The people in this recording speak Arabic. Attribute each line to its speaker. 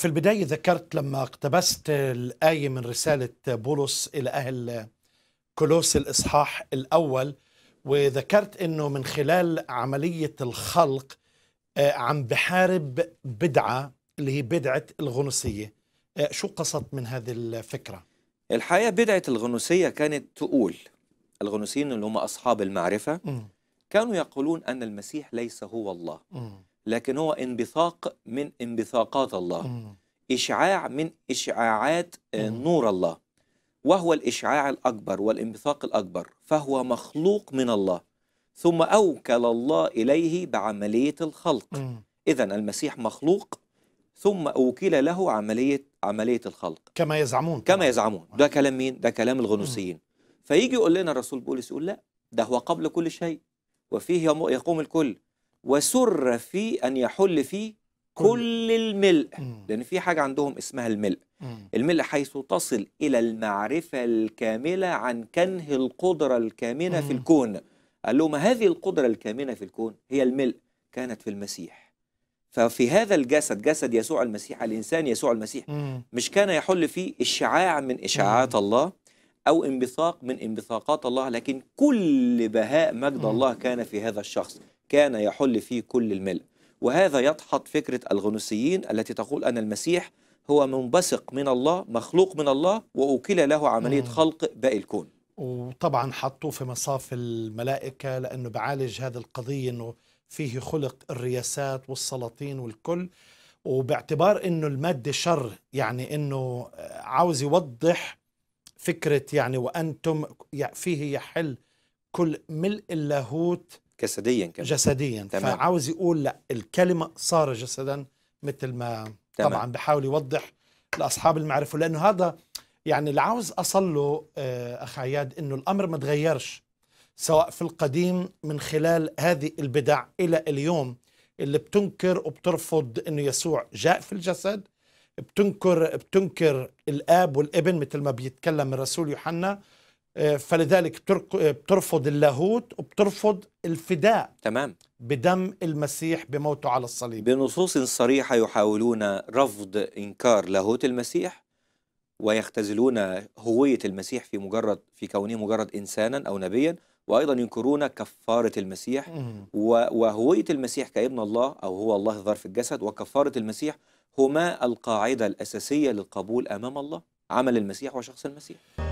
Speaker 1: في البداية ذكرت لما اقتبست الآية من رسالة بولس إلى أهل كولوس الإصحاح الأول وذكرت أنه من خلال عملية الخلق آه، عم بحارب بدعة اللي هي بدعة الغنوصية آه، شو قصدت من هذه الفكرة؟
Speaker 2: الحقيقة بدعة الغنوصية كانت تقول الغنوصيين اللي هم أصحاب المعرفة م. كانوا يقولون أن المسيح ليس هو الله م. لكن هو انبثاق من انبثاقات الله م. إشعاع من إشعاعات آه، نور الله وهو الإشعاع الأكبر والانبثاق الأكبر فهو مخلوق من الله ثم أوكل الله إليه بعملية الخلق إذا المسيح مخلوق ثم أوكل له عملية عملية الخلق كما يزعمون كما يزعمون ده كلام مين؟ ده كلام الغنوصيين فيجي يقول لنا الرسول بولس يقول لا ده هو قبل كل شيء وفيه يقوم الكل وسر في أن يحل فيه كل الملء لأن في حاجة عندهم اسمها الملء الملء حيث تصل إلى المعرفة الكاملة عن كنه القدرة الكامنة في الكون قال لهم هذه القدرة الكامنة في الكون هي الملء كانت في المسيح ففي هذا الجسد جسد يسوع المسيح الإنسان يسوع المسيح مش كان يحل فيه إشعاع من إشعاعات الله أو انبثاق من انبثاقات الله لكن كل بهاء مجد الله كان في هذا الشخص كان يحل فيه كل الملء وهذا يدحض فكرة الغنوسيين التي تقول أن المسيح هو منبثق من الله مخلوق من الله وأوكل له عملية خلق باقي الكون
Speaker 1: وطبعا حطوه في مصاف الملائكة لأنه بعالج هذه القضية أنه فيه خلق الرياسات والسلاطين والكل وباعتبار أنه المادة شر يعني أنه عاوز يوضح فكرة يعني وأنتم فيه يحل كل ملء اللاهوت
Speaker 2: جسديا كمان جسديا تمام.
Speaker 1: فعاوز يقول لا الكلمه صار جسدا مثل ما تمام. طبعا بحاول يوضح لاصحاب المعرفه لانه هذا يعني اللي عاوز اصل له آه، اخ عياد انه الامر ما تغيرش سواء في القديم من خلال هذه البدع الى اليوم اللي بتنكر وبترفض انه يسوع جاء في الجسد بتنكر بتنكر الاب والابن مثل ما بيتكلم الرسول يوحنا آه، فلذلك آه، بترفض اللاهوت وبترفض الفداء تمام بدم المسيح بموته على الصليب
Speaker 2: بنصوص صريحة يحاولون رفض إنكار لاهوت المسيح ويختزلون هوية المسيح في مجرد في كونه مجرد إنسانا أو نبيا وأيضا ينكرون كفارة المسيح وهوية المسيح كابن الله أو هو الله ظرف الجسد وكفارة المسيح هما القاعدة الأساسية للقبول أمام الله عمل المسيح وشخص المسيح